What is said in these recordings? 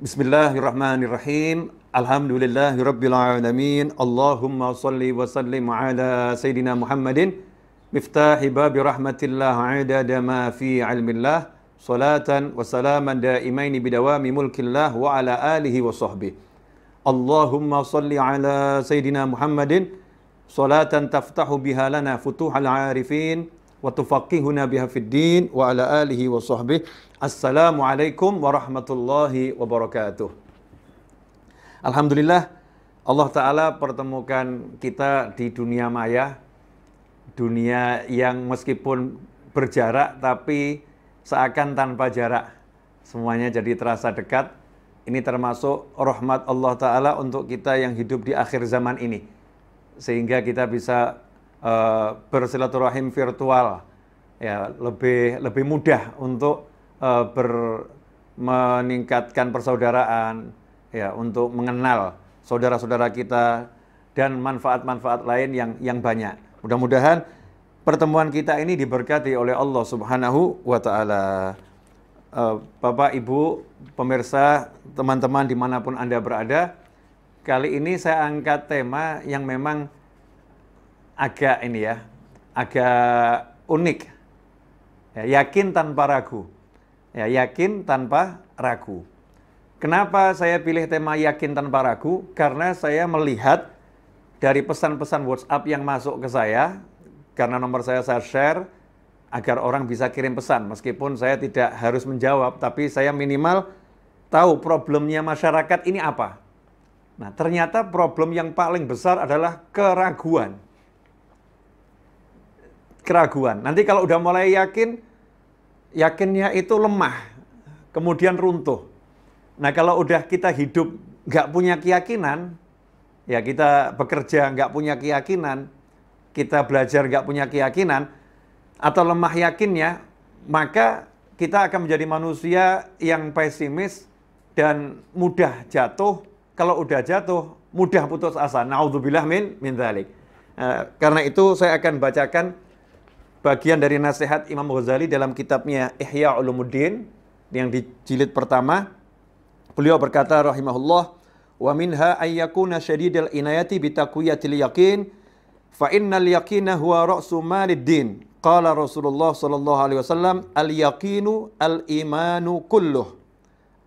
Bismillahirrahmanirrahim. Alhamdulillahirabbil alamin. Allahumma salli wa sallim ala sayidina Muhammadin miftahi babi rahmatillah adada ma fi ilmillah salatan wa salaman daimaini bidawami mulkillah wa ala alihi wa sahbihi. Allahumma salli ala Sayyidina Muhammadin salatan taftahu biha lana futuhal arifin wa tufaqihuna biha wa ala alihi wa sahbihi. Assalamualaikum warahmatullahi wabarakatuh. Alhamdulillah Allah Ta'ala pertemukan kita di dunia maya, dunia yang meskipun berjarak tapi seakan tanpa jarak. Semuanya jadi terasa dekat. Ini termasuk rahmat Allah Ta'ala untuk kita yang hidup di akhir zaman ini. Sehingga kita bisa Eh, bersilaturahim virtual ya lebih lebih mudah untuk uh, ber, meningkatkan persaudaraan ya untuk mengenal saudara-saudara kita dan manfaat-manfaat lain yang yang banyak. Mudah-mudahan pertemuan kita ini diberkati oleh Allah Subhanahu wa taala. Uh, Bapak, Ibu, pemirsa, teman-teman dimanapun Anda berada, kali ini saya angkat tema yang memang agak ini ya, agak unik. Ya, yakin tanpa ragu. Ya, yakin tanpa ragu. Kenapa saya pilih tema yakin tanpa ragu? Karena saya melihat dari pesan-pesan WhatsApp yang masuk ke saya, karena nomor saya saya share, agar orang bisa kirim pesan. Meskipun saya tidak harus menjawab, tapi saya minimal tahu problemnya masyarakat ini apa. Nah, ternyata problem yang paling besar adalah keraguan keraguan. Nanti kalau udah mulai yakin, yakinnya itu lemah, kemudian runtuh. Nah kalau udah kita hidup nggak punya keyakinan, ya kita bekerja nggak punya keyakinan, kita belajar nggak punya keyakinan, atau lemah yakinnya, maka kita akan menjadi manusia yang pesimis dan mudah jatuh. Kalau udah jatuh, mudah putus asa. Naudzubillah min min dzalik. Eh, karena itu saya akan bacakan bagian dari nasihat Imam Ghazali dalam kitabnya Ihya Ulumuddin yang di jilid pertama beliau berkata rahimahullah wa minha ayyakuna syadidal inayati bitaqwiyatil yaqin fa innal yaqina huwa ra'su malid din qala Rasulullah sallallahu alaihi wasallam al yaqinu al imanu kulluh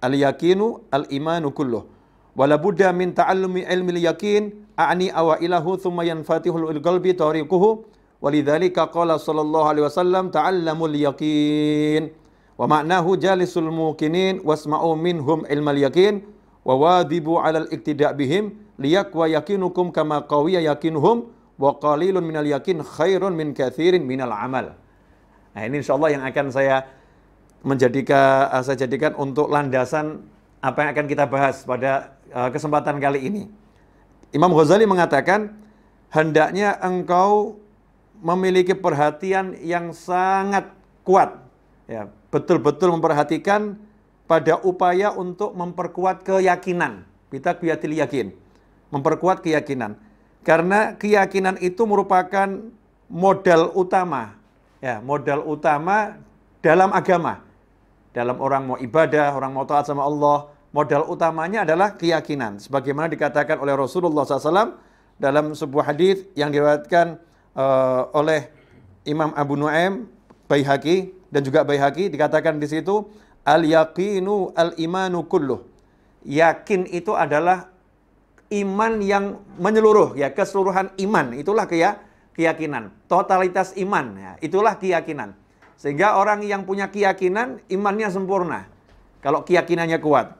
al yaqinu al imanu kulluh wala budda min ta'allumi ilmi al yaqin a'ni awailahu thumma yanfatihul qalbi tariquhu ولذلك qala sallallahu alaihi wasallam ta'allamul yaqin wa ma'nahu jalisul muqinin wasma'u minhum ilmal yaqin wa wadibu 'alal iktida' bihim liyakwa yakinukum kama qawiya yakinuhum wa qalilun minal yakin khairun min katsirin minal amal. Nah, ini insyaallah yang akan saya menjadikan eh, saya jadikan untuk landasan apa yang akan kita bahas pada eh, kesempatan kali ini. Imam Ghazali mengatakan hendaknya engkau memiliki perhatian yang sangat kuat. Ya, betul-betul memperhatikan pada upaya untuk memperkuat keyakinan. Kita kuyatil yakin. Memperkuat keyakinan. Karena keyakinan itu merupakan modal utama. Ya, modal utama dalam agama. Dalam orang mau ibadah, orang mau taat sama Allah, modal utamanya adalah keyakinan. Sebagaimana dikatakan oleh Rasulullah SAW dalam sebuah hadis yang diriwayatkan uh, oleh Imam Abu Nuaim Baihaqi dan juga Baihaqi dikatakan di situ al yaqinu al imanu kulluh. Yakin itu adalah iman yang menyeluruh ya keseluruhan iman itulah keya keyakinan totalitas iman ya itulah keyakinan sehingga orang yang punya keyakinan imannya sempurna kalau keyakinannya kuat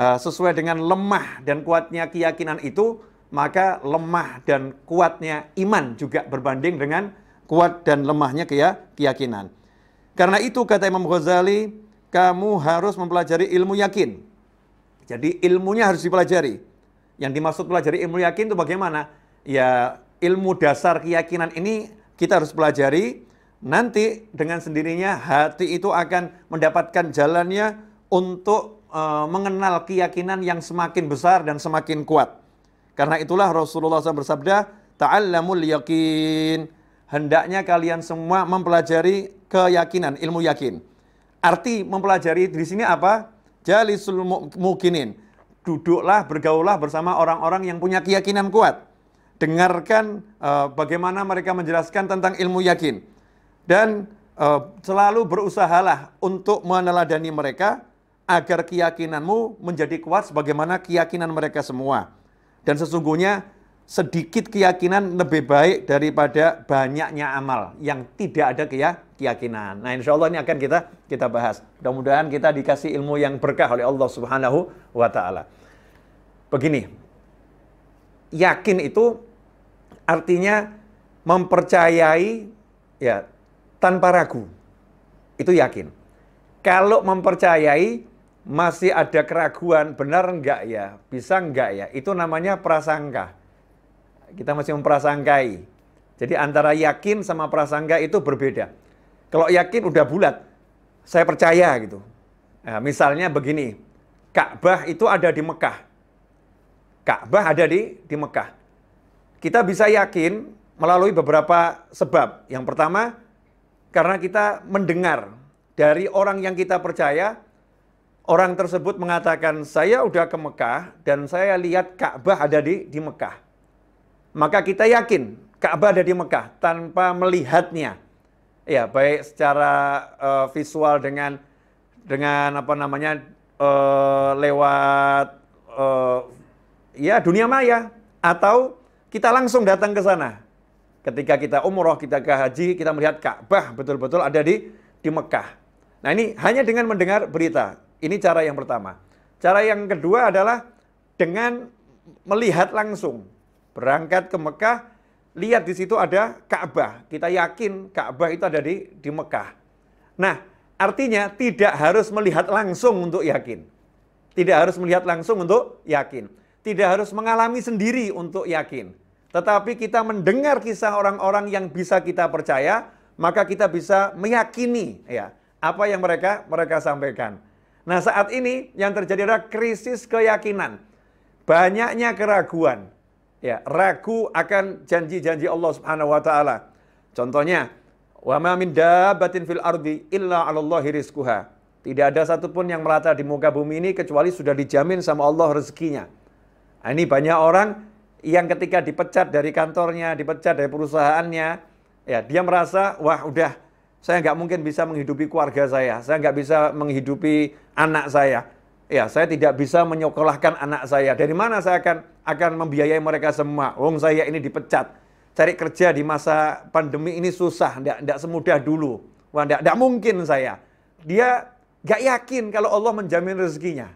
uh, sesuai dengan lemah dan kuatnya keyakinan itu maka lemah dan kuatnya iman juga berbanding dengan kuat dan lemahnya keyakinan. Karena itu kata Imam Ghazali, kamu harus mempelajari ilmu yakin. Jadi ilmunya harus dipelajari. Yang dimaksud pelajari ilmu yakin itu bagaimana? Ya ilmu dasar keyakinan ini kita harus pelajari. Nanti dengan sendirinya hati itu akan mendapatkan jalannya untuk uh, mengenal keyakinan yang semakin besar dan semakin kuat. Karena itulah Rasulullah SAW bersabda, Ta'allamul yakin. Hendaknya kalian semua mempelajari keyakinan, ilmu yakin. Arti mempelajari di sini apa? Jalisul mukinin. Duduklah, bergaullah bersama orang-orang yang punya keyakinan kuat. Dengarkan uh, bagaimana mereka menjelaskan tentang ilmu yakin. Dan uh, selalu berusahalah untuk meneladani mereka agar keyakinanmu menjadi kuat sebagaimana keyakinan mereka semua dan sesungguhnya sedikit keyakinan lebih baik daripada banyaknya amal yang tidak ada keyakinan. Nah, insya Allah ini akan kita kita bahas. Mudah-mudahan kita dikasih ilmu yang berkah oleh Allah Subhanahu wa taala. Begini. Yakin itu artinya mempercayai ya tanpa ragu. Itu yakin. Kalau mempercayai masih ada keraguan, benar enggak ya, bisa enggak ya, itu namanya prasangka. Kita masih memprasangkai. Jadi antara yakin sama prasangka itu berbeda. Kalau yakin udah bulat, saya percaya gitu. Nah, misalnya begini, Ka'bah itu ada di Mekah. Ka'bah ada di di Mekah. Kita bisa yakin melalui beberapa sebab. Yang pertama, karena kita mendengar dari orang yang kita percaya Orang tersebut mengatakan, saya udah ke Mekah dan saya lihat Ka'bah ada di, di Mekah. Maka kita yakin Ka'bah ada di Mekah tanpa melihatnya. Ya, baik secara uh, visual dengan dengan apa namanya uh, lewat uh, ya dunia maya atau kita langsung datang ke sana. Ketika kita umroh, kita ke haji, kita melihat Ka'bah betul-betul ada di di Mekah. Nah, ini hanya dengan mendengar berita. Ini cara yang pertama. Cara yang kedua adalah dengan melihat langsung. Berangkat ke Mekah, lihat di situ ada Ka'bah. Kita yakin Ka'bah itu ada di di Mekah. Nah, artinya tidak harus melihat langsung untuk yakin. Tidak harus melihat langsung untuk yakin. Tidak harus mengalami sendiri untuk yakin. Tetapi kita mendengar kisah orang-orang yang bisa kita percaya, maka kita bisa meyakini ya apa yang mereka mereka sampaikan. Nah saat ini yang terjadi adalah krisis keyakinan. Banyaknya keraguan. Ya, ragu akan janji-janji Allah Subhanahu wa taala. Contohnya, wa ma min dabbatin fil ardi illa Allahi rizquha. Tidak ada satupun yang merata di muka bumi ini kecuali sudah dijamin sama Allah rezekinya. Nah, ini banyak orang yang ketika dipecat dari kantornya, dipecat dari perusahaannya, ya dia merasa wah udah saya nggak mungkin bisa menghidupi keluarga saya. Saya nggak bisa menghidupi anak saya. Ya, saya tidak bisa menyekolahkan anak saya. Dari mana saya akan akan membiayai mereka semua? Wong saya ini dipecat. Cari kerja di masa pandemi ini susah, nggak semudah dulu. Wah, nggak mungkin saya. Dia nggak yakin kalau Allah menjamin rezekinya.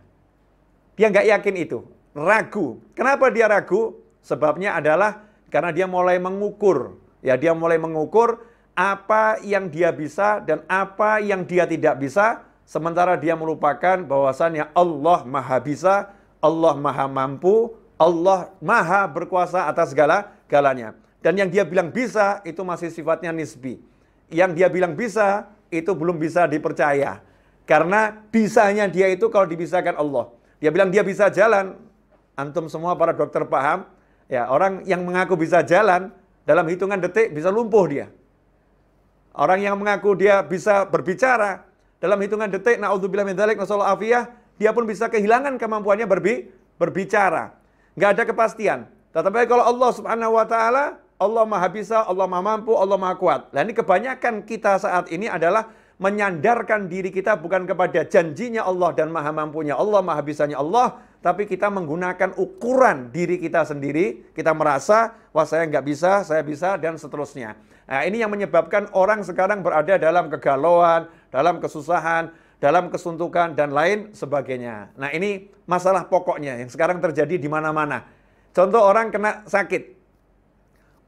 Dia nggak yakin itu. Ragu. Kenapa dia ragu? Sebabnya adalah karena dia mulai mengukur. Ya, dia mulai mengukur apa yang dia bisa dan apa yang dia tidak bisa, sementara dia melupakan bahwasannya Allah Maha Bisa, Allah Maha Mampu, Allah Maha Berkuasa atas segala galanya. Dan yang dia bilang bisa itu masih sifatnya nisbi. Yang dia bilang bisa itu belum bisa dipercaya. Karena bisanya dia itu kalau dibisakan Allah. Dia bilang dia bisa jalan. Antum semua para dokter paham. Ya, orang yang mengaku bisa jalan dalam hitungan detik bisa lumpuh dia. Orang yang mengaku dia bisa berbicara dalam hitungan detik, naudzubillah min dzalik, nasallahu afiyah, dia pun bisa kehilangan kemampuannya berbi berbicara. Nggak ada kepastian. Tetapi kalau Allah Subhanahu wa taala, Allah Maha Bisa, Allah Maha Mampu, Allah Maha Kuat. Nah, ini kebanyakan kita saat ini adalah menyandarkan diri kita bukan kepada janjinya Allah dan Maha Mampunya Allah, Maha Bisanya Allah, tapi kita menggunakan ukuran diri kita sendiri, kita merasa, wah saya nggak bisa, saya bisa, dan seterusnya. Nah, ini yang menyebabkan orang sekarang berada dalam kegalauan, dalam kesusahan, dalam kesuntukan dan lain sebagainya. Nah, ini masalah pokoknya yang sekarang terjadi di mana-mana. Contoh orang kena sakit.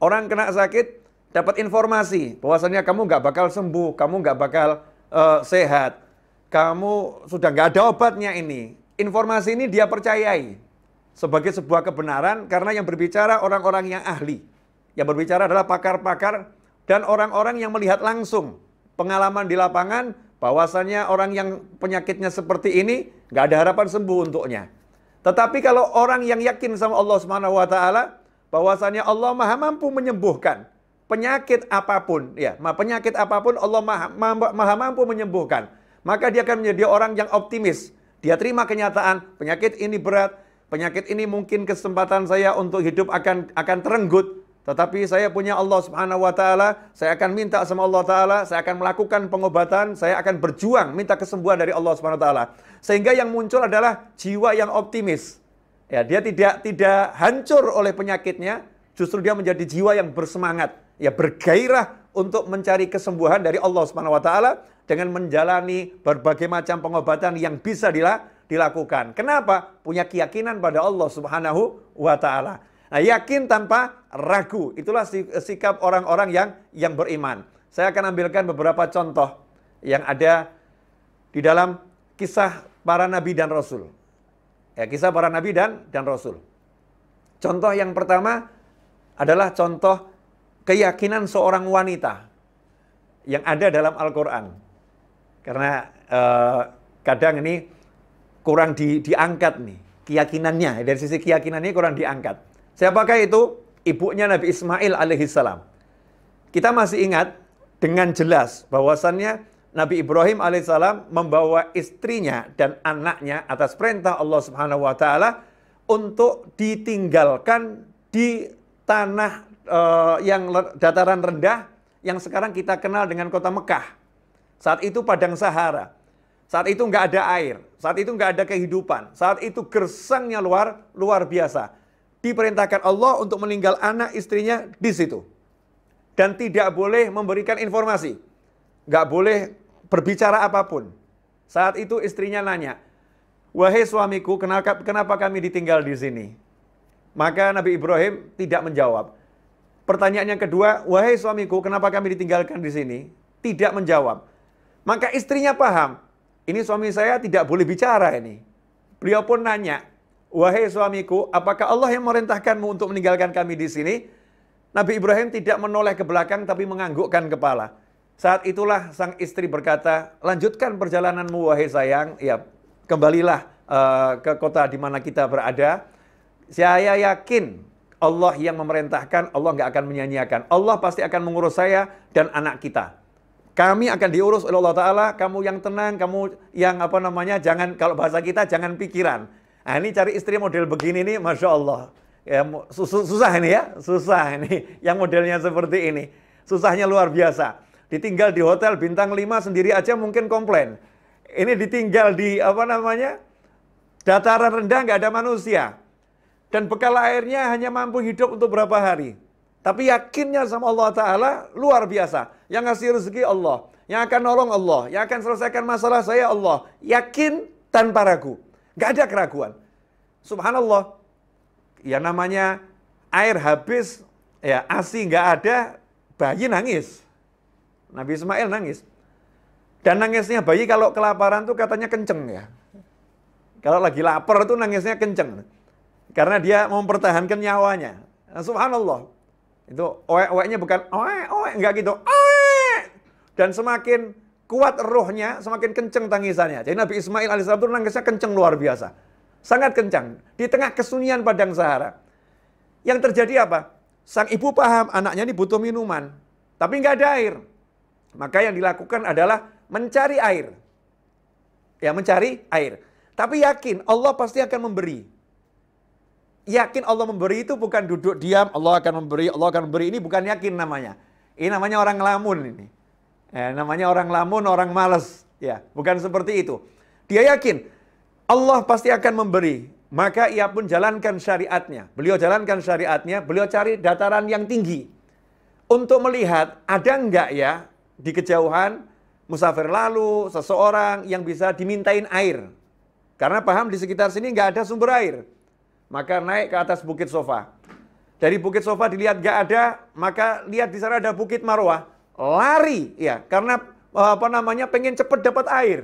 Orang kena sakit dapat informasi bahwasannya kamu nggak bakal sembuh, kamu nggak bakal uh, sehat, kamu sudah nggak ada obatnya ini. Informasi ini dia percayai sebagai sebuah kebenaran karena yang berbicara orang-orang yang ahli. Yang berbicara adalah pakar-pakar dan orang-orang yang melihat langsung pengalaman di lapangan bahwasanya orang yang penyakitnya seperti ini nggak ada harapan sembuh untuknya. Tetapi kalau orang yang yakin sama Allah Subhanahu wa taala bahwasanya Allah Maha mampu menyembuhkan penyakit apapun, ya, penyakit apapun Allah Maha, maha mampu menyembuhkan. Maka dia akan menjadi orang yang optimis. Dia terima kenyataan penyakit ini berat, penyakit ini mungkin kesempatan saya untuk hidup akan akan terenggut, tetapi saya punya Allah Subhanahu wa taala, saya akan minta sama Allah taala, saya akan melakukan pengobatan, saya akan berjuang minta kesembuhan dari Allah Subhanahu wa taala. Sehingga yang muncul adalah jiwa yang optimis. Ya, dia tidak tidak hancur oleh penyakitnya, justru dia menjadi jiwa yang bersemangat, ya bergairah untuk mencari kesembuhan dari Allah Subhanahu wa taala dengan menjalani berbagai macam pengobatan yang bisa dilakukan. Kenapa? Punya keyakinan pada Allah Subhanahu wa taala. Nah, yakin tanpa ragu. Itulah sikap orang-orang yang yang beriman. Saya akan ambilkan beberapa contoh yang ada di dalam kisah para nabi dan rasul. Ya, kisah para nabi dan dan rasul. Contoh yang pertama adalah contoh keyakinan seorang wanita yang ada dalam Al-Quran. Karena eh, kadang ini kurang di, diangkat nih keyakinannya dari sisi keyakinannya kurang diangkat. Siapakah itu? Ibunya Nabi Ismail alaihissalam. Kita masih ingat dengan jelas bahwasannya Nabi Ibrahim alaihissalam membawa istrinya dan anaknya atas perintah Allah Subhanahu wa taala untuk ditinggalkan di tanah uh, yang dataran rendah yang sekarang kita kenal dengan kota Mekah. Saat itu padang Sahara. Saat itu nggak ada air, saat itu nggak ada kehidupan, saat itu gersangnya luar luar biasa diperintahkan Allah untuk meninggal anak istrinya di situ. Dan tidak boleh memberikan informasi. Nggak boleh berbicara apapun. Saat itu istrinya nanya, Wahai suamiku, kenapa, kenapa kami ditinggal di sini? Maka Nabi Ibrahim tidak menjawab. Pertanyaan yang kedua, wahai suamiku, kenapa kami ditinggalkan di sini? Tidak menjawab. Maka istrinya paham, ini suami saya tidak boleh bicara ini. Beliau pun nanya, Wahai suamiku, apakah Allah yang merintahkanmu untuk meninggalkan kami di sini? Nabi Ibrahim tidak menoleh ke belakang tapi menganggukkan kepala. Saat itulah sang istri berkata, lanjutkan perjalananmu wahai sayang. Ya, kembalilah uh, ke kota di mana kita berada. Saya yakin Allah yang memerintahkan, Allah nggak akan menyanyiakan. Allah pasti akan mengurus saya dan anak kita. Kami akan diurus oleh Allah Ta'ala, kamu yang tenang, kamu yang apa namanya, jangan, kalau bahasa kita, jangan pikiran Nah, ini cari istri model begini nih, masya Allah. Ya, susah ini ya, susah ini. Yang modelnya seperti ini, susahnya luar biasa. Ditinggal di hotel bintang 5 sendiri aja mungkin komplain. Ini ditinggal di apa namanya dataran rendah nggak ada manusia. Dan bekal airnya hanya mampu hidup untuk berapa hari. Tapi yakinnya sama Allah Ta'ala luar biasa. Yang ngasih rezeki Allah. Yang akan nolong Allah. Yang akan selesaikan masalah saya Allah. Yakin tanpa ragu. Nggak ada keraguan. Subhanallah. Ya namanya air habis, ya asi nggak ada, bayi nangis. Nabi Ismail nangis. Dan nangisnya bayi kalau kelaparan tuh katanya kenceng ya. Kalau lagi lapar tuh nangisnya kenceng. Karena dia mempertahankan nyawanya. Nah, subhanallah. Itu oe oeknya bukan oe-oe, Enggak gitu. Oe! Dan semakin kuat rohnya, semakin kenceng tangisannya. Jadi Nabi Ismail alaihissalam itu nangisnya kenceng luar biasa. Sangat kencang. Di tengah kesunyian padang Sahara. Yang terjadi apa? Sang ibu paham anaknya ini butuh minuman. Tapi nggak ada air. Maka yang dilakukan adalah mencari air. Ya mencari air. Tapi yakin Allah pasti akan memberi. Yakin Allah memberi itu bukan duduk diam, Allah akan memberi, Allah akan memberi. Ini bukan yakin namanya. Ini namanya orang ngelamun ini. Eh, namanya orang lamun, orang malas. Ya, bukan seperti itu. Dia yakin Allah pasti akan memberi. Maka ia pun jalankan syariatnya. Beliau jalankan syariatnya, beliau cari dataran yang tinggi. Untuk melihat ada enggak ya di kejauhan musafir lalu, seseorang yang bisa dimintain air. Karena paham di sekitar sini enggak ada sumber air. Maka naik ke atas bukit sofa. Dari bukit sofa dilihat enggak ada, maka lihat di sana ada bukit marwah lari ya karena eh, apa namanya pengen cepat dapat air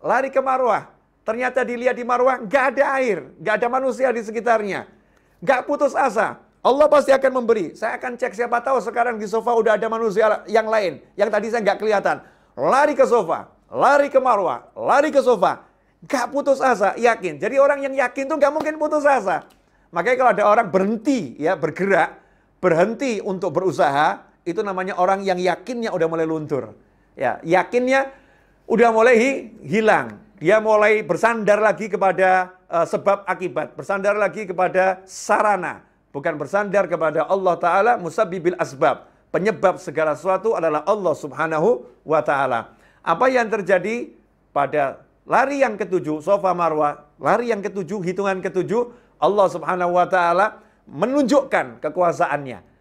lari ke Marwah ternyata dilihat di Marwah nggak ada air nggak ada manusia di sekitarnya nggak putus asa Allah pasti akan memberi saya akan cek siapa tahu sekarang di sofa udah ada manusia yang lain yang tadi saya nggak kelihatan lari ke sofa lari ke Marwah lari ke sofa nggak putus asa yakin jadi orang yang yakin tuh nggak mungkin putus asa makanya kalau ada orang berhenti ya bergerak berhenti untuk berusaha itu namanya orang yang yakinnya udah mulai luntur. Ya, yakinnya udah mulai hilang. Dia mulai bersandar lagi kepada uh, sebab akibat, bersandar lagi kepada sarana, bukan bersandar kepada Allah taala musabbibil asbab. Penyebab segala sesuatu adalah Allah Subhanahu wa taala. Apa yang terjadi pada lari yang ketujuh, sofa marwa, lari yang ketujuh, hitungan ketujuh, Allah Subhanahu wa taala menunjukkan kekuasaannya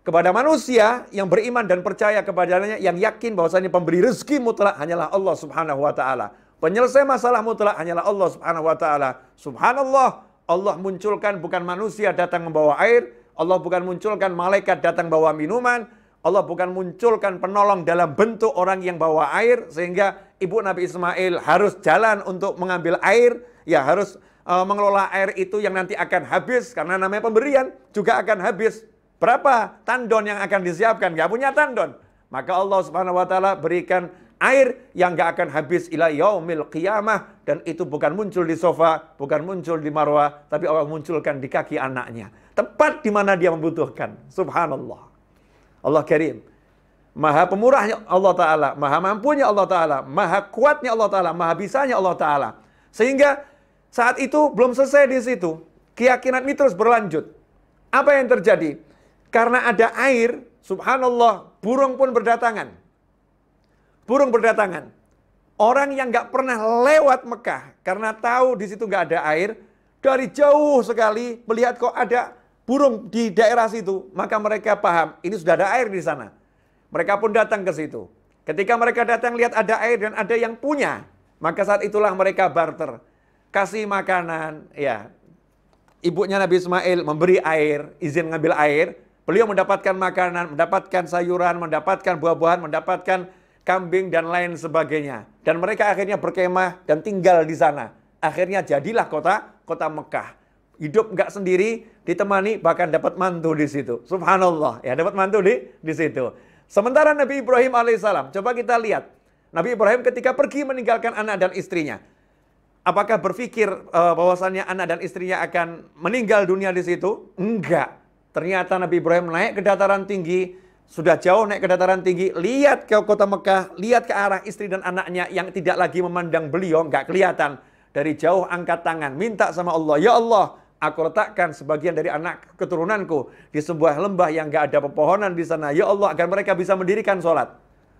kepada manusia yang beriman dan percaya kepadanya yang yakin bahwasanya pemberi rezeki mutlak hanyalah Allah Subhanahu wa taala. Penyelesai masalah mutlak hanyalah Allah Subhanahu wa taala. Subhanallah, Allah munculkan bukan manusia datang membawa air, Allah bukan munculkan malaikat datang bawa minuman, Allah bukan munculkan penolong dalam bentuk orang yang bawa air sehingga ibu Nabi Ismail harus jalan untuk mengambil air, ya harus eh, mengelola air itu yang nanti akan habis karena namanya pemberian juga akan habis. Berapa tandon yang akan disiapkan? Gak punya tandon. Maka Allah Subhanahu wa taala berikan air yang gak akan habis ila yaumil qiyamah dan itu bukan muncul di sofa, bukan muncul di marwah, tapi Allah munculkan di kaki anaknya. Tepat di mana dia membutuhkan. Subhanallah. Allah Karim. Maha pemurahnya Allah Ta'ala, maha mampunya Allah Ta'ala, maha kuatnya Allah Ta'ala, maha bisanya Allah Ta'ala. Sehingga saat itu belum selesai di situ. Keyakinan ini terus berlanjut. Apa yang terjadi? Karena ada air, subhanallah, burung pun berdatangan. Burung berdatangan. Orang yang nggak pernah lewat Mekah karena tahu di situ nggak ada air, dari jauh sekali melihat kok ada burung di daerah situ, maka mereka paham ini sudah ada air di sana. Mereka pun datang ke situ. Ketika mereka datang lihat ada air dan ada yang punya, maka saat itulah mereka barter, kasih makanan, ya. Ibunya Nabi Ismail memberi air, izin ngambil air, Beliau mendapatkan makanan, mendapatkan sayuran, mendapatkan buah-buahan, mendapatkan kambing dan lain sebagainya. Dan mereka akhirnya berkemah dan tinggal di sana. Akhirnya jadilah kota kota Mekah. Hidup nggak sendiri, ditemani bahkan dapat mantu di situ. Subhanallah, ya dapat mantu di di situ. Sementara Nabi Ibrahim alaihissalam, coba kita lihat. Nabi Ibrahim ketika pergi meninggalkan anak dan istrinya, apakah berpikir uh, bahwasannya anak dan istrinya akan meninggal dunia di situ? Enggak. Ternyata Nabi Ibrahim naik ke dataran tinggi, sudah jauh naik ke dataran tinggi, lihat ke kota Mekah, lihat ke arah istri dan anaknya yang tidak lagi memandang beliau, nggak kelihatan. Dari jauh angkat tangan, minta sama Allah, Ya Allah, aku letakkan sebagian dari anak keturunanku di sebuah lembah yang nggak ada pepohonan di sana. Ya Allah, agar mereka bisa mendirikan sholat.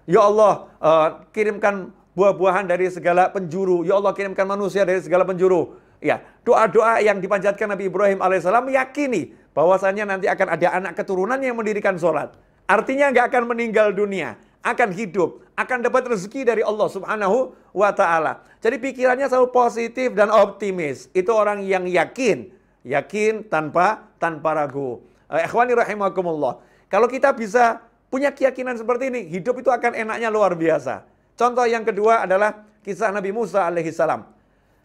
Ya Allah, uh, kirimkan buah-buahan dari segala penjuru. Ya Allah, kirimkan manusia dari segala penjuru. Ya, doa-doa yang dipanjatkan Nabi Ibrahim alaihissalam yakini Bahwasannya nanti akan ada anak keturunan yang mendirikan sholat. Artinya nggak akan meninggal dunia, akan hidup, akan dapat rezeki dari Allah Subhanahu wa taala. Jadi pikirannya selalu positif dan optimis. Itu orang yang yakin, yakin tanpa tanpa ragu. Eh, ikhwani rahimakumullah. Kalau kita bisa punya keyakinan seperti ini, hidup itu akan enaknya luar biasa. Contoh yang kedua adalah kisah Nabi Musa alaihi salam.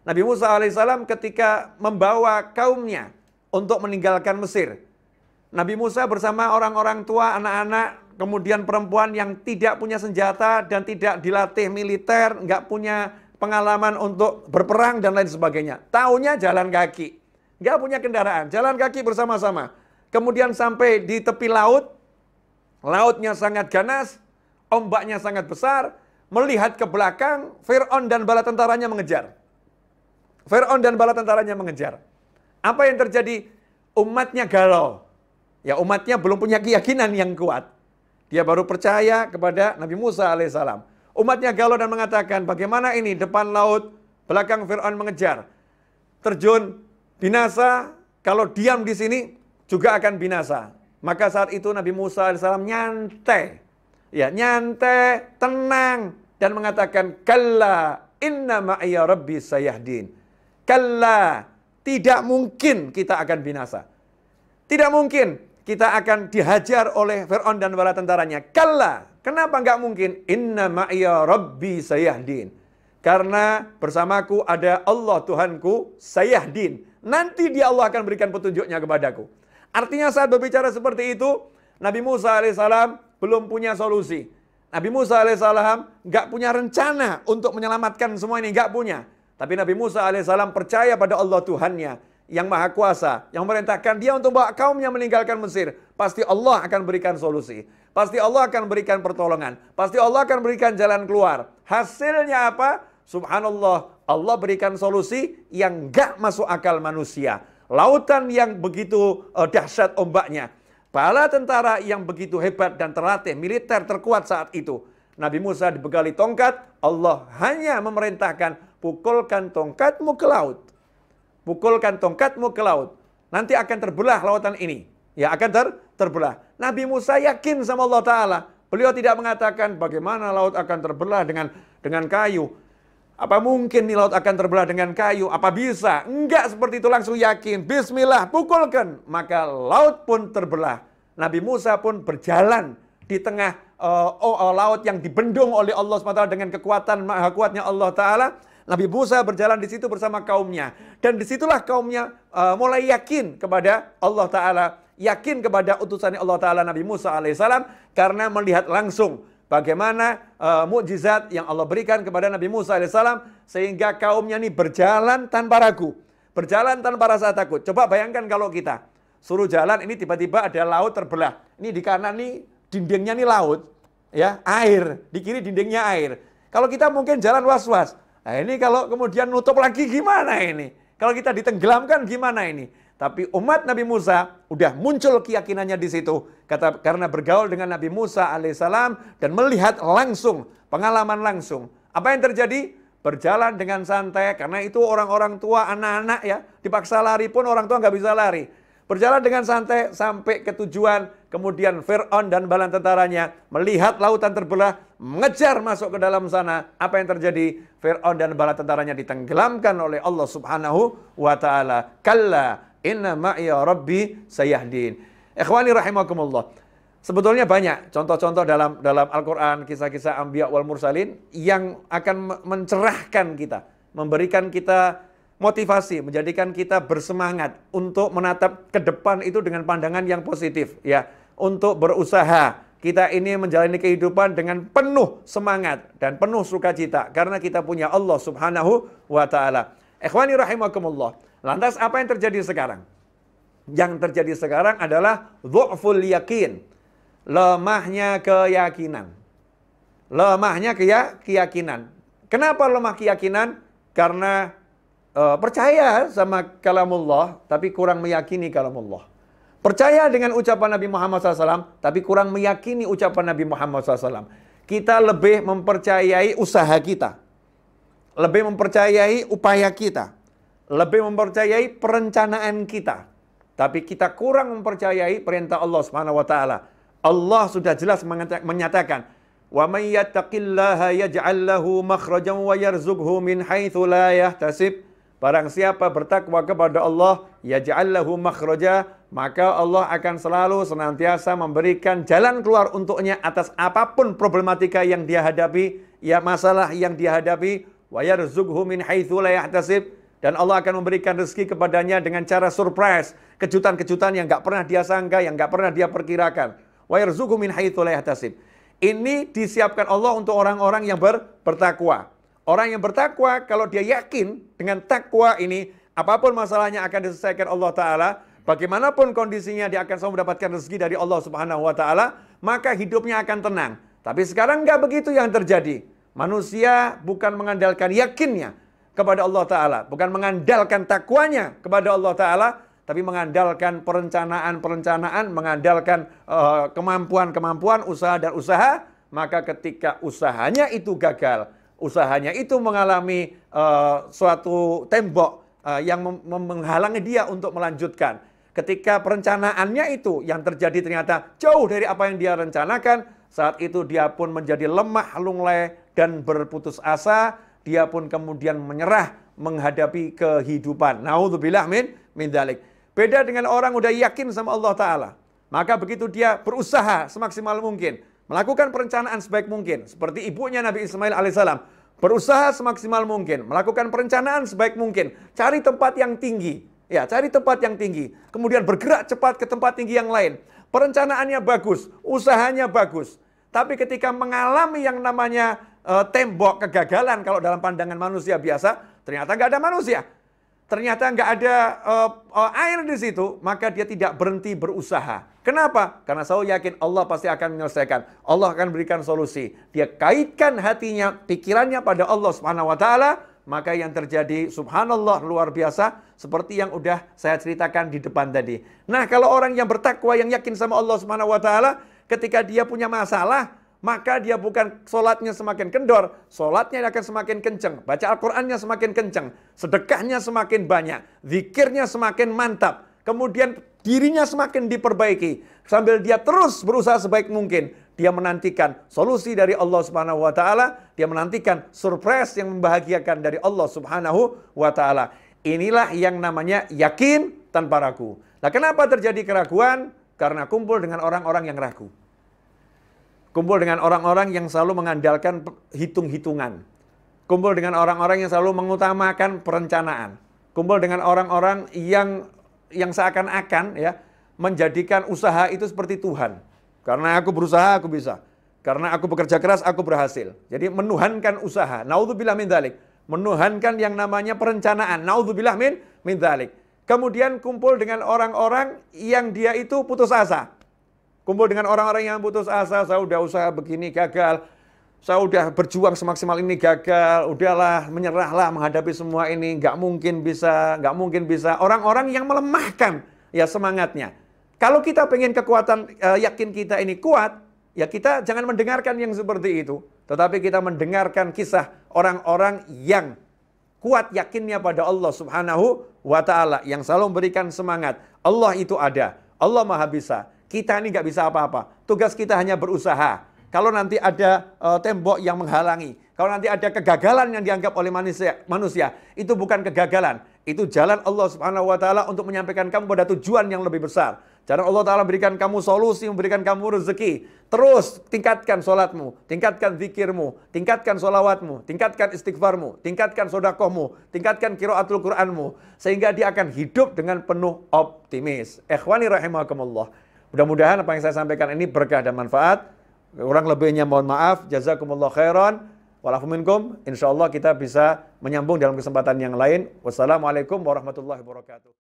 Nabi Musa alaihissalam ketika membawa kaumnya untuk meninggalkan Mesir. Nabi Musa bersama orang-orang tua, anak-anak, kemudian perempuan yang tidak punya senjata dan tidak dilatih militer, nggak punya pengalaman untuk berperang dan lain sebagainya. Taunya jalan kaki, nggak punya kendaraan, jalan kaki bersama-sama. Kemudian sampai di tepi laut, lautnya sangat ganas, ombaknya sangat besar, melihat ke belakang, Fir'aun dan bala tentaranya mengejar. Fir'aun dan bala tentaranya mengejar. Apa yang terjadi? Umatnya galau. Ya umatnya belum punya keyakinan yang kuat. Dia baru percaya kepada Nabi Musa alaihissalam. Umatnya galau dan mengatakan, bagaimana ini depan laut, belakang Fir'aun mengejar. Terjun, binasa, kalau diam di sini juga akan binasa. Maka saat itu Nabi Musa alaihissalam nyantai. Ya, nyantai, tenang. Dan mengatakan, Kalla inna ma'ya rabbi sayahdin. Kalla tidak mungkin kita akan binasa. Tidak mungkin kita akan dihajar oleh Fir'aun dan bala tentaranya. Kalla, kenapa nggak mungkin? Inna ma'ya rabbi sayahdin. Karena bersamaku ada Allah Tuhanku sayahdin. Nanti dia Allah akan berikan petunjuknya kepadaku. Artinya saat berbicara seperti itu, Nabi Musa alaihissalam belum punya solusi. Nabi Musa alaihissalam nggak punya rencana untuk menyelamatkan semua ini, nggak punya. Tapi Nabi Musa alaihissalam percaya pada Allah Tuhannya yang maha kuasa, yang merintahkan dia untuk bawa kaumnya meninggalkan Mesir. Pasti Allah akan berikan solusi. Pasti Allah akan berikan pertolongan. Pasti Allah akan berikan jalan keluar. Hasilnya apa? Subhanallah, Allah berikan solusi yang gak masuk akal manusia. Lautan yang begitu eh, dahsyat ombaknya. Bala tentara yang begitu hebat dan terlatih, militer terkuat saat itu. Nabi Musa dibegali tongkat, Allah hanya memerintahkan pukulkan tongkatmu ke laut. Pukulkan tongkatmu ke laut. Nanti akan terbelah lautan ini. Ya akan ter terbelah. Nabi Musa yakin sama Allah Ta'ala. Beliau tidak mengatakan bagaimana laut akan terbelah dengan dengan kayu. Apa mungkin nih laut akan terbelah dengan kayu? Apa bisa? Enggak seperti itu langsung yakin. Bismillah, pukulkan. Maka laut pun terbelah. Nabi Musa pun berjalan di tengah uh, oh, oh, laut yang dibendung oleh Allah SWT dengan kekuatan maha kuatnya Allah Ta'ala. Nabi Musa berjalan di situ bersama kaumnya. Dan disitulah kaumnya uh, mulai yakin kepada Allah Ta'ala. Yakin kepada utusannya Allah Ta'ala Nabi Musa alaihissalam. Karena melihat langsung bagaimana uh, mukjizat yang Allah berikan kepada Nabi Musa alaihissalam. Sehingga kaumnya ini berjalan tanpa ragu. Berjalan tanpa rasa takut. Coba bayangkan kalau kita suruh jalan ini tiba-tiba ada laut terbelah. Ini di kanan nih dindingnya nih laut ya air di kiri dindingnya air kalau kita mungkin jalan was-was Nah ini kalau kemudian nutup lagi gimana ini? Kalau kita ditenggelamkan gimana ini? Tapi umat Nabi Musa udah muncul keyakinannya di situ. Kata karena bergaul dengan Nabi Musa alaihissalam dan melihat langsung pengalaman langsung. Apa yang terjadi? Berjalan dengan santai karena itu orang-orang tua anak-anak ya dipaksa lari pun orang tua nggak bisa lari. Berjalan dengan santai sampai ke tujuan Kemudian Fir'aun dan balan tentaranya melihat lautan terbelah, mengejar masuk ke dalam sana. Apa yang terjadi? Fir'aun dan balan tentaranya ditenggelamkan oleh Allah subhanahu wa ta'ala. Kalla inna ma'ya rabbi sayahdin. Ikhwani rahimakumullah. Sebetulnya banyak contoh-contoh dalam dalam Al-Quran, kisah-kisah Ambiya wal Mursalin yang akan mencerahkan kita, memberikan kita motivasi, menjadikan kita bersemangat untuk menatap ke depan itu dengan pandangan yang positif. Ya, untuk berusaha. Kita ini menjalani kehidupan dengan penuh semangat dan penuh sukacita karena kita punya Allah Subhanahu wa taala. Ikhwani rahimakumullah. Lantas apa yang terjadi sekarang? Yang terjadi sekarang adalah dhu'ful yakin. Lemahnya keyakinan. Lemahnya keyakinan. Kenapa lemah keyakinan? Karena uh, percaya sama kalamullah tapi kurang meyakini kalamullah. Percaya dengan ucapan Nabi Muhammad SAW, tapi kurang meyakini ucapan Nabi Muhammad SAW. Kita lebih mempercayai usaha kita. Lebih mempercayai upaya kita. Lebih mempercayai perencanaan kita. Tapi kita kurang mempercayai perintah Allah Subhanahu wa taala. Allah sudah jelas menyatakan, "Wa may yattaqillaha yaj'al wa yarzuqhu min haitsu la yahtasib." Barang siapa bertakwa kepada Allah, yaj'al lahu makhraja, maka Allah akan selalu senantiasa memberikan jalan keluar untuknya atas apapun problematika yang dia hadapi, ya masalah yang dia hadapi, wa yarzuqhu min dan Allah akan memberikan rezeki kepadanya dengan cara surprise, kejutan-kejutan yang nggak pernah dia sangka, yang nggak pernah dia perkirakan. Wa yarzuqhu min Ini disiapkan Allah untuk orang-orang yang ber, bertakwa. Orang yang bertakwa kalau dia yakin dengan takwa ini apapun masalahnya akan diselesaikan Allah taala Bagaimanapun kondisinya dia akan selalu mendapatkan rezeki dari Allah Subhanahu wa taala, maka hidupnya akan tenang. Tapi sekarang nggak begitu yang terjadi. Manusia bukan mengandalkan yakinnya kepada Allah taala, bukan mengandalkan takwanya kepada Allah taala, tapi mengandalkan perencanaan-perencanaan, mengandalkan eh, kemampuan-kemampuan, uh, usaha dan usaha, maka ketika usahanya itu gagal, usahanya itu mengalami uh, suatu tembok eh, yang menghalangi dia untuk melanjutkan ketika perencanaannya itu yang terjadi ternyata jauh dari apa yang dia rencanakan, saat itu dia pun menjadi lemah lunglai dan berputus asa, dia pun kemudian menyerah menghadapi kehidupan. Naudzubillah min min dalik. Beda dengan orang udah yakin sama Allah taala. Maka begitu dia berusaha semaksimal mungkin, melakukan perencanaan sebaik mungkin seperti ibunya Nabi Ismail alaihissalam berusaha semaksimal mungkin, melakukan perencanaan sebaik mungkin, cari tempat yang tinggi, Ya, cari tempat yang tinggi. Kemudian bergerak cepat ke tempat tinggi yang lain. Perencanaannya bagus, usahanya bagus. Tapi ketika mengalami yang namanya e, tembok kegagalan kalau dalam pandangan manusia biasa, ternyata nggak ada manusia. Ternyata nggak ada e, e, air di situ, maka dia tidak berhenti berusaha. Kenapa? Karena saya yakin Allah pasti akan menyelesaikan. Allah akan berikan solusi. Dia kaitkan hatinya, pikirannya pada Allah Subhanahu wa taala maka yang terjadi subhanallah luar biasa seperti yang udah saya ceritakan di depan tadi. Nah, kalau orang yang bertakwa yang yakin sama Allah Subhanahu wa taala ketika dia punya masalah maka dia bukan solatnya semakin kendor, solatnya akan semakin kenceng, baca Al-Qurannya semakin kenceng, sedekahnya semakin banyak, zikirnya semakin mantap, kemudian dirinya semakin diperbaiki, sambil dia terus berusaha sebaik mungkin, dia menantikan solusi dari Allah Subhanahu wa taala, dia menantikan surprise yang membahagiakan dari Allah Subhanahu wa taala. Inilah yang namanya yakin tanpa ragu. Nah, kenapa terjadi keraguan? Karena kumpul dengan orang-orang yang ragu. Kumpul dengan orang-orang yang selalu mengandalkan hitung-hitungan. Kumpul dengan orang-orang yang selalu mengutamakan perencanaan. Kumpul dengan orang-orang yang yang seakan-akan ya menjadikan usaha itu seperti Tuhan. Karena aku berusaha, aku bisa. Karena aku bekerja keras, aku berhasil. Jadi menuhankan usaha. Naudzubillah min dzalik. Menuhankan yang namanya perencanaan. Naudzubillah min min dzalik. Kemudian kumpul dengan orang-orang yang dia itu putus asa. Kumpul dengan orang-orang yang putus asa, saya udah usaha begini gagal, saya udah berjuang semaksimal ini gagal, udahlah menyerahlah menghadapi semua ini, Gak mungkin bisa, Gak mungkin bisa. Orang-orang yang melemahkan ya semangatnya, kalau kita pengen kekuatan e, yakin kita ini kuat, ya kita jangan mendengarkan yang seperti itu. Tetapi kita mendengarkan kisah orang-orang yang kuat yakinnya pada Allah subhanahu wa ta'ala. Yang selalu memberikan semangat. Allah itu ada. Allah maha bisa. Kita ini nggak bisa apa-apa. Tugas kita hanya berusaha. Kalau nanti ada e, tembok yang menghalangi. Kalau nanti ada kegagalan yang dianggap oleh manusia, manusia itu bukan kegagalan. Itu jalan Allah subhanahu wa ta'ala untuk menyampaikan kamu pada tujuan yang lebih besar Jangan Allah Ta'ala berikan kamu solusi, memberikan kamu rezeki. Terus tingkatkan sholatmu, tingkatkan zikirmu, tingkatkan sholawatmu, tingkatkan istighfarmu, tingkatkan sodakohmu, tingkatkan kiraatul Qur'anmu. Sehingga dia akan hidup dengan penuh optimis. Ikhwani rahimahkumullah. Mudah-mudahan apa yang saya sampaikan ini berkah dan manfaat. Kurang lebihnya mohon maaf. Jazakumullah khairan. Walafuminkum. Insya kita bisa menyambung dalam kesempatan yang lain. Wassalamualaikum warahmatullahi wabarakatuh.